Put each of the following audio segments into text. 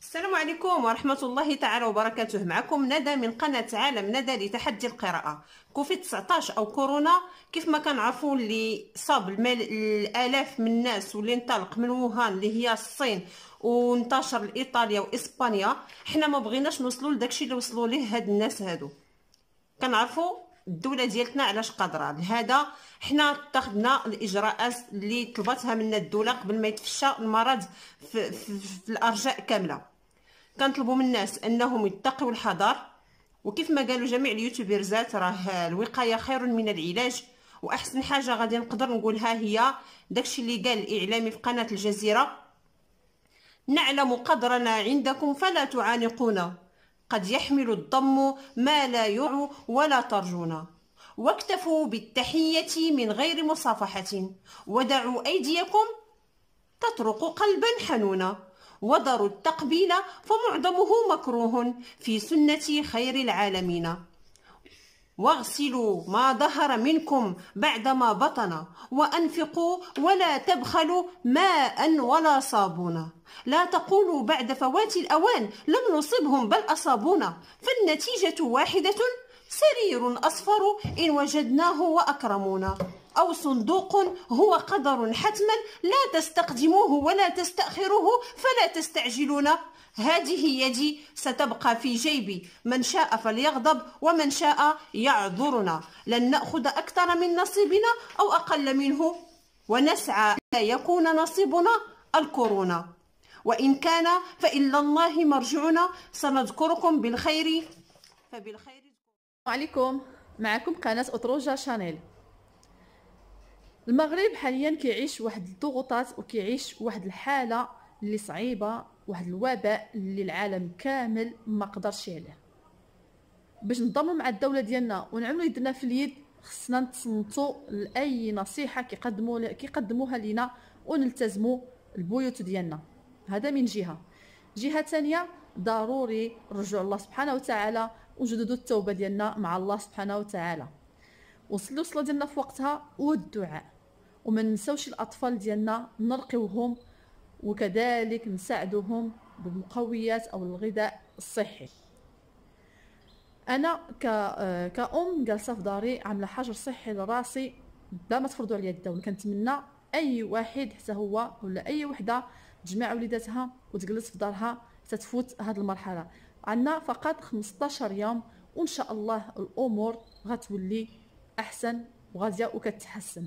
السلام عليكم ورحمة الله تعالى وبركاته معكم ندى من قناة عالم ندى لتحدي القراءة كوفي 19 أو كورونا كيف ما كنعرفوا اللي صاب الآلاف من الناس واللي انطلق من ووهان اللي هي الصين وانتشر لإيطاليا وإسبانيا حنا ما بغيناش نوصلوا لداكشي اللي وصلوا ليه هاد الناس هادو كنعرفوا الدوله ديالتنا علاش قادره لهذا حنا اتخذنا الاجراءات اللي طلبتها منا الدوله قبل ما يتفشى المرض في, في, في الارجاء كامله كنطلبوا من الناس انهم يتقوا الحذر وكيف ما قالوا جميع اليوتيوبرزات راه الوقايه خير من العلاج واحسن حاجه غادي نقدر نقولها هي داكشي اللي قال الاعلامي في قناه الجزيره نعلم قدرنا عندكم فلا تعانقونا قد يحمل الضم ما لا يعو ولا ترجون واكتفوا بالتحية من غير مصافحة ودعوا أيديكم تطرق قلبا حنونا وضروا التقبيل فمعظمه مكروه في سنة خير العالمين واغسلوا ما ظهر منكم بعدما بطن وأنفقوا ولا تبخلوا ماء ولا صابونا لا تقولوا بعد فوات الأوان لم نصبهم بل أصابونا فالنتيجة واحدة سرير أصفر إن وجدناه وأكرمونا أو صندوق هو قدر حتما لا تستقدموه ولا تستأخروه فلا تستعجلون هذه يدي ستبقى في جيبي من شاء فليغضب ومن شاء يعذرنا لن نأخذ أكثر من نصيبنا أو أقل منه ونسعى لا يكون نصيبنا الكورونا وإن كان فإلا الله مرجعنا سنذكركم بالخير فبالخير عليكم معكم قناة أطروجا شانيل المغرب حاليا كيعيش واحد الضغوطات وكيعيش واحد الحالة اللي صعيبة واحد الوباء اللي العالم كامل ما قدرش عليه باش نضموا مع الدوله ديالنا ونعملوا يدنا في اليد خصنا نتصنتوا لاي نصيحه كيقدموا كيقدموها لينا ونلتزموا البيوت ديالنا هذا من جهه جهه ثانيه ضروري نرجعوا الله سبحانه وتعالى ونجددوا التوبه ديالنا مع الله سبحانه وتعالى وصلوا الصلاه ديالنا في وقتها والدعاء وما ننساوش الاطفال ديالنا نرقيوهم وكذلك نساعدهم بالمقويات او الغذاء الصحي انا كأم جالسه في داري عامله حجر صحي لراسي بلا ما تفرضوا عليا الدوله كنتمنى اي واحد حتى هو ولا اي وحده تجمع وليداتها وتجلس في دارها تتفوت هذه المرحله عندنا فقط 15 يوم وان شاء الله الامور غتولي احسن وغاديه وكتحسن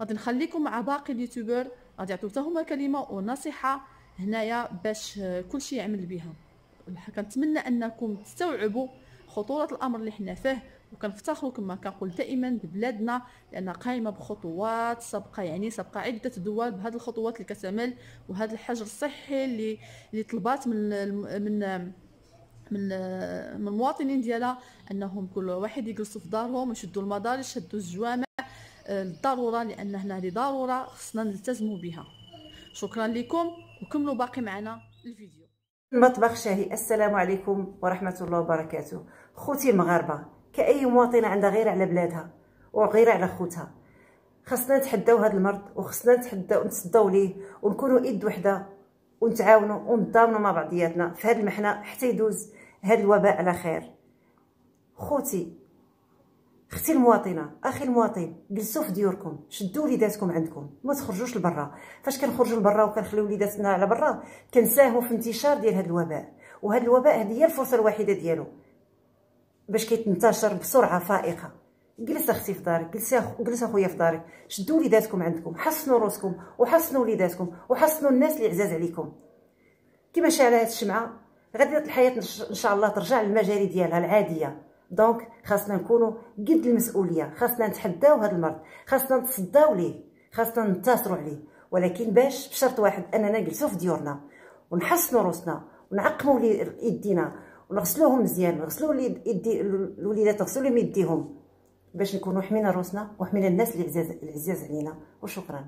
غادي نخليكم مع باقي اليوتيوبر غادي يعطيو حتى هما كلمه ونصيحه هنايا باش كلشي يعمل بها كنتمنى انكم تستوعبوا خطوره الامر اللي حنا فيه وكنفتخروا كما كنقول دائما ببلادنا لان قائمه بخطوات سابقه يعني سابقه عده دول بهذه الخطوات اللي كتعمل وهذا الحجر الصحي اللي اللي طلبات من من من من المواطنين ديالها انهم كل واحد يجلسوا في دارهم ويشدوا المدار يشدوا الجوامع الضروره آه، لان هنا هذه ضروره خصنا نلتزموا بها شكرا لكم وكملوا باقي معنا الفيديو مطبخ شهي السلام عليكم ورحمه الله وبركاته خوتي المغاربه كاي مواطنه عندها غير على بلادها وغير على خوتها خصنا نتحداو هذا المرض وخصنا نتحداو نتصداو ليه ونكونوا ايد وحده ونتعاونوا ونتضامنوا مع بعضياتنا في هذه المحنه حتى يدوز هذا الوباء على خير خوتي اختي المواطنه اخي المواطن جلسوا في ديوركم شدوا وليداتكم عندكم ما تخرجوش لبرا فاش كنخرجوا لبرا وكنخليو وليداتنا على برا كنساهموا في انتشار ديال هذا الوباء وهذا الوباء هذه هي الفرصه الوحيده ديالو باش كيتنتشر بسرعه فائقه جلس اختي في دارك جلس جلس اخويا في دارك شدوا وليداتكم عندكم حصنوا روسكم وحصنوا وليداتكم وحصنوا الناس اللي عزاز عليكم كما شعلت هاد الشمعه غادي الحياه ان شاء الله ترجع للمجاري ديالها العاديه دونك خاصنا نكونوا قد المسؤوليه خاصنا نتحداو هذا المرض خاصنا نتصداو ليه خاصنا ننتصروا عليه ولكن باش بشرط واحد اننا نجلسوا في ديورنا ونحصنوا روسنا ونعقموا يدينا ونغسلوهم مزيان نغسلوا الوليدات نغسلوا لهم يديهم باش نكونوا حمينا روسنا وحمينا الناس اللي عزاز علينا وشكرا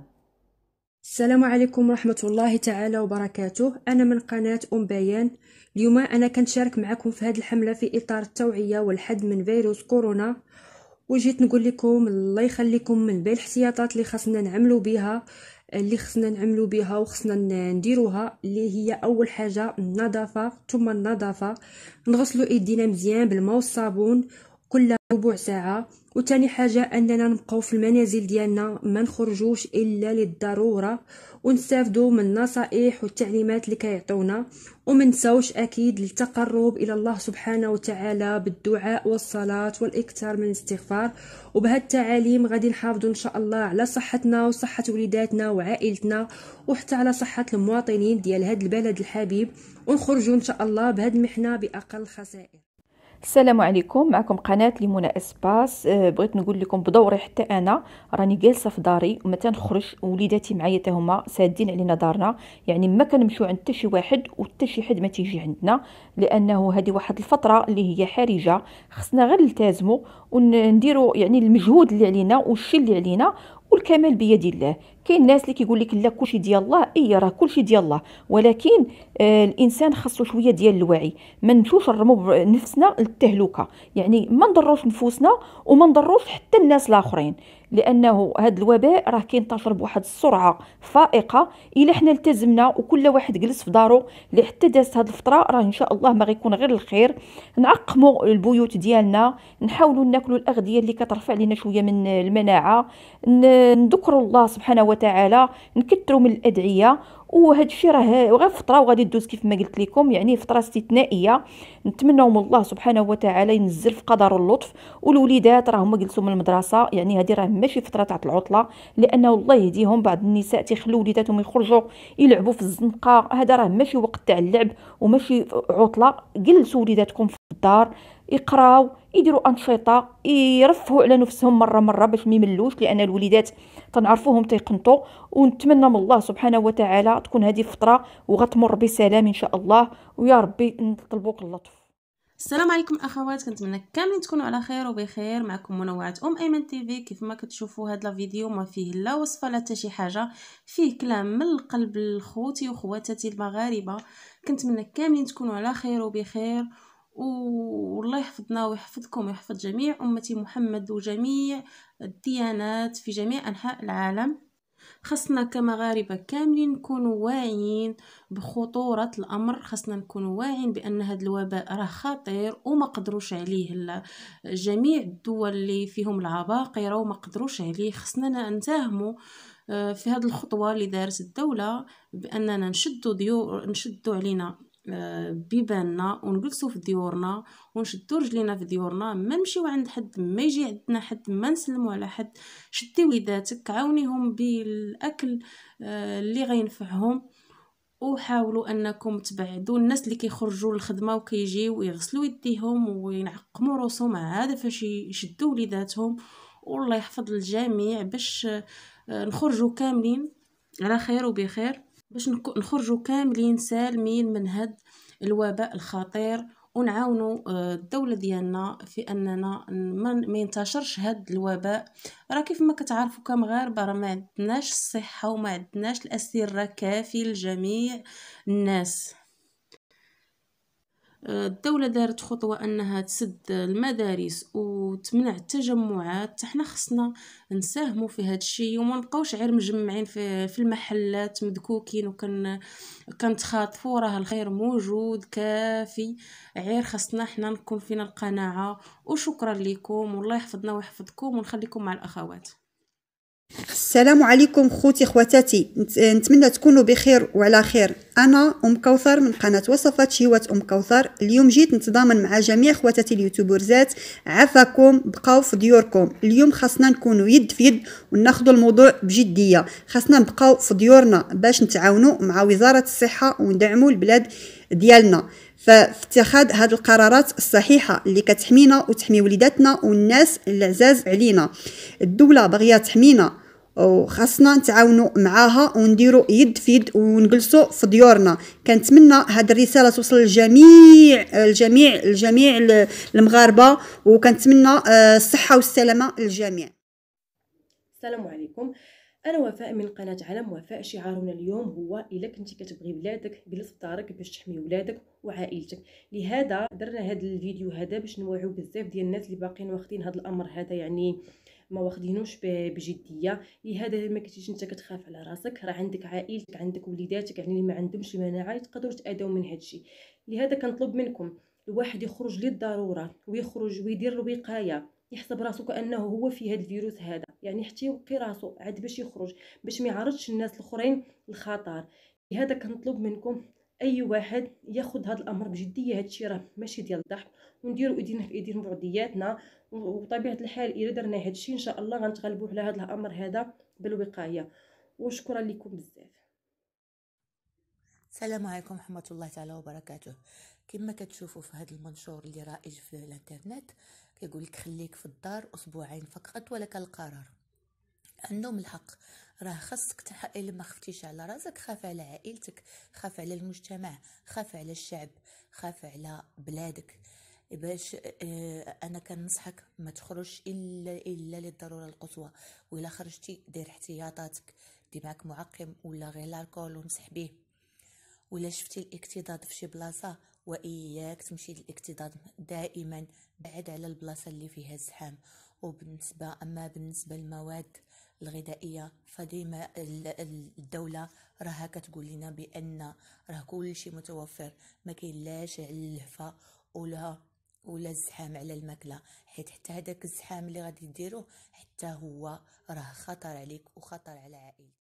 السلام عليكم ورحمة الله تعالى وبركاته أنا من قناة أم بيان اليوم أنا كنشارك معكم في هذه الحملة في إطار التوعية والحد من فيروس كورونا وجيت نقول لكم الله يخليكم من بين الاحتياطات اللي خاصنا نعملو بها اللي خصنا نعملو بها وخصنا نديروها اللي هي اول حاجه النظافه ثم النظافه نغسلو ايدينا مزيان بالماء والصابون كل ربع ساعه وثاني حاجه اننا نبقاو في المنازل ديالنا ما نخرجوش الا للضروره ونستافدو من النصائح والتعليمات اللي كيعطونا وما نساوش اكيد التقرب الى الله سبحانه وتعالى بالدعاء والصلاه والاكثار من الاستغفار وبهاد التعاليم غادي نحافظ ان شاء الله على صحتنا وصحه وليداتنا وعائلتنا وحتى على صحه المواطنين ديال هاد البلد الحبيب ونخرجوا ان شاء الله بهاد المحنه باقل خسائر السلام عليكم معكم قناة ليمونة اسباس آه، بغيت نقول لكم بدوري حتى انا راني جالسة في داري وما تنخرج وليداتي معايا حتى هما سادين علينا دارنا يعني ما كنمشيو عند حتى شي واحد وحتى شي حد ما تيجي عندنا لانه هذه واحد الفترة اللي هي حرجة خصنا غير نلتزموا ونديروا يعني المجهود اللي علينا والشي اللي علينا والكمال بيد الله كاين الناس اللي كيقول لك لا كلشي ديال الله اي راه كلشي ديال الله ولكن آه الانسان خاصو شويه ديال الوعي ما نمشوش نرموا نفسنا للتهلكه يعني ما نضروش نفوسنا وما نضروش حتى الناس الاخرين لانه هذا الوباء راه كينتشر بواحد السرعه فائقه الا حنا التزمنا وكل واحد جلس في دارو اللي حتى دازت هذه الفتره راه ان شاء الله ما غيكون غير الخير نعقموا البيوت ديالنا نحاولوا ناكلوا الاغذيه اللي كترفع لنا شويه من المناعه نذكروا الله سبحانه وتعالى نكثروا من الادعيه وهذا الشيء راه غير فتره وغادي تدوز كيف ما قلت لكم يعني فتره استثنائيه نتمنوا من الله سبحانه وتعالى ينزل في قدر اللطف والوليدات راه هما جلسوا من المدرسه يعني هذه راه ماشي فتره تاع العطله لانه الله يهديهم بعض النساء تيخلوا وليداتهم يخرجوا يلعبوا في الزنقه هذا راه ماشي وقت تاع اللعب وماشي عطله جلسوا وليداتكم في الدار يقراو يديروا انشطه يرفهوا على نفسهم مره مره باش ما يملوش لان الوليدات تنعرفوهم تيقنطوا ونتمنى من الله سبحانه وتعالى تكون هذه فتره وغتمر بسلام ان شاء الله ويا ربي نطلبوك اللطف السلام عليكم اخوات كنتمنى كاملين تكونوا على خير وبخير معكم منوعه ام ايمن تي في كيف ما كتشوفوا هذا الفيديو ما فيه لا وصفه لا حتى شي حاجه فيه كلام من القلب لخوتي وخواتاتي المغاربه كنتمنى كاملين تكونوا على خير وبخير والله يحفظنا ويحفظكم ويحفظ جميع أمة محمد وجميع الديانات في جميع أنحاء العالم خصنا كمغاربة كاملين نكونوا واعيين بخطورة الأمر خصنا نكونوا واعيين بأن هذا الوباء راه خطير وما قدروش عليه جميع الدول اللي فيهم العباقرة وما قدروش عليه خصنا نتهموا آه، في هذه الخطوة اللي دارت الدولة بأننا نشدوا ديو نشدوا علينا بيباننا ونجلسوا في ديورنا ونشدوا رجلينا في ديورنا ما نمشيو عند حد ما يجي عندنا حد ما نسلموا على حد شدي وليداتك عاونيهم بالاكل آه، اللي غينفعهم وحاولوا انكم تبعدوا الناس اللي كيخرجوا للخدمه وكيجيو ويغسلوا يديهم وينعقموا راسهم عاد فاش يشدوا وليداتهم والله يحفظ الجميع باش آه، نخرجوا كاملين على خير وبخير باش نخرجوا كاملين سالمين من هاد الوباء الخطير ونعاونوا آه، الدوله ديالنا في اننا ما ينتشرش هاد الوباء راه كيف ما كتعرفوا كمغاربه راه ما عندناش الصحه وما عندناش الاسره كافي لجميع الناس الدولة دارت خطوة أنها تسد المدارس وتمنع التجمعات حنا خصنا نساهموا في هذا الشيء وما نبقاوش غير مجمعين في, في المحلات مدكوكين وكن كنتخاطفوا راه الخير موجود كافي غير خصنا حنا نكون فينا القناعة وشكرا لكم والله يحفظنا ويحفظكم ونخليكم مع الأخوات السلام عليكم خوتي خواتاتي نتمنى تكونوا بخير وعلى خير انا ام كوثر من قناه وصفات شهوة ام كوثر اليوم جيت نتضامن مع جميع خواتاتي اليوتيوبرزات عفاكم بقاو في ديوركم اليوم خاصنا نكونوا يد في يد وناخذوا الموضوع بجديه خاصنا نبقاو في ديورنا باش نتعاونوا مع وزاره الصحه وندعموا البلاد ديالنا فاتخاذ هذه القرارات الصحيحه اللي كتحمينا وتحمي وليداتنا والناس العزاز علينا الدوله باغيه تحمينا وخاصنا نتعاونوا معاها ونديروا يد في يد ونجلسوا في ديورنا كنتمنى هذه الرساله توصل لجميع الجميع الجميع المغاربه وكنتمنى آه، الصحه والسلامه للجميع السلام عليكم انا وفاء من قناه علم وفاء شعارنا اليوم هو الا كنتي كتبغي بلادك جلس دارك باش تحمي ولادك وعائلتك لهذا درنا هذا الفيديو هذا باش نوعيو بزاف ديال الناس اللي باقيين واخدين هذا الامر هذا يعني ما واخدينوش بجديه لهذا ما كنتيش انت كتخاف على راسك راه عندك عائلتك عندك وليداتك يعني اللي ما عندهمش المناعه يتقدروا تاداو من هذا الشيء لهذا كنطلب منكم الواحد يخرج للضروره ويخرج ويدير الوقايه يحسب راسو كانه هو في هذا الفيروس هذا يعني حتى يوقي راسو عاد باش يخرج باش ما يعرضش الناس الاخرين للخطر لهذا كنطلب منكم اي واحد ياخذ هذا الامر بجديه هذا الشيء راه ماشي ديال الضحك ونديروا ايدينا في ايدين بعضياتنا وطبيعه الحال الا درنا هذا الشيء ان شاء الله غنتغلبوا على هذا الامر هذا بالوقايه وشكرا لكم بزاف السلام عليكم ورحمة الله تعالى وبركاته كما كتشوفوا في هذا المنشور اللي رائج في الانترنت كيقول لك خليك في الدار اسبوعين فقط ولك القرار عندهم الحق راه خاصك تحقق لما خفتيش على راسك خاف على عائلتك خاف على المجتمع خاف على الشعب خاف على بلادك باش آه، انا كنصحك ما تخرجش الا الا للضروره القصوى ولا خرجتي دير احتياطاتك دي معك معقم ولا غير الكول ومسح به ولا شفتي الاكتضاض في شي بلاصه واياك تمشي للاكتضاض دائما بعد على البلاصه اللي فيها الزحام وبالنسبه اما بالنسبه للمواد الغذائيه فديما الدوله راها كتقول لنا بان راه كلشي متوفر ما كاينلاش على اللهفه ولا ولا الزحام على الماكله حيت حتى هذاك الزحام اللي غادي ديروه حتى هو راه خطر عليك وخطر على عائلتك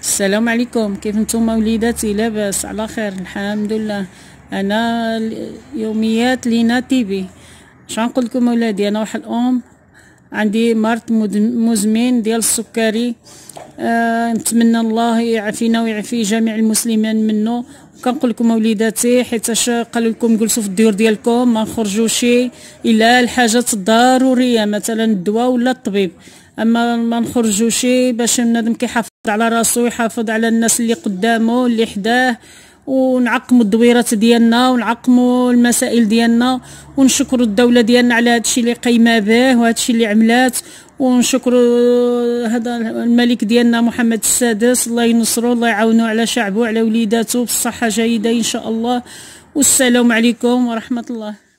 السلام عليكم كيف نتوما وليداتي لاباس على خير الحمد لله انا يوميات لينا تيبي اش نقول لكم اولادي انا واحد الام عندي مرض مزمن ديال السكري آه نتمنى الله يعافينا ويعافي جميع المسلمين منه كنقول لكم وليداتي حيت قالوا لكم جلسوا في الديور ديالكم ما نخرجوش الا الحاجات الضروريه مثلا الدواء ولا الطبيب اما ما نخرجوش باش بنادم كيحافظ على راسو يحافظ على الناس اللي قدامه اللي حداه ونعقموا الدويرات ديالنا ونعقموا المسائل ديالنا ونشكروا الدوله ديالنا على هادشي اللي قايمه به وهادشي اللي عملات ونشكروا هذا الملك ديالنا محمد السادس الله ينصرو الله يعاونو على شعبه وعلى وليداته بالصحه جيده ان شاء الله والسلام عليكم ورحمه الله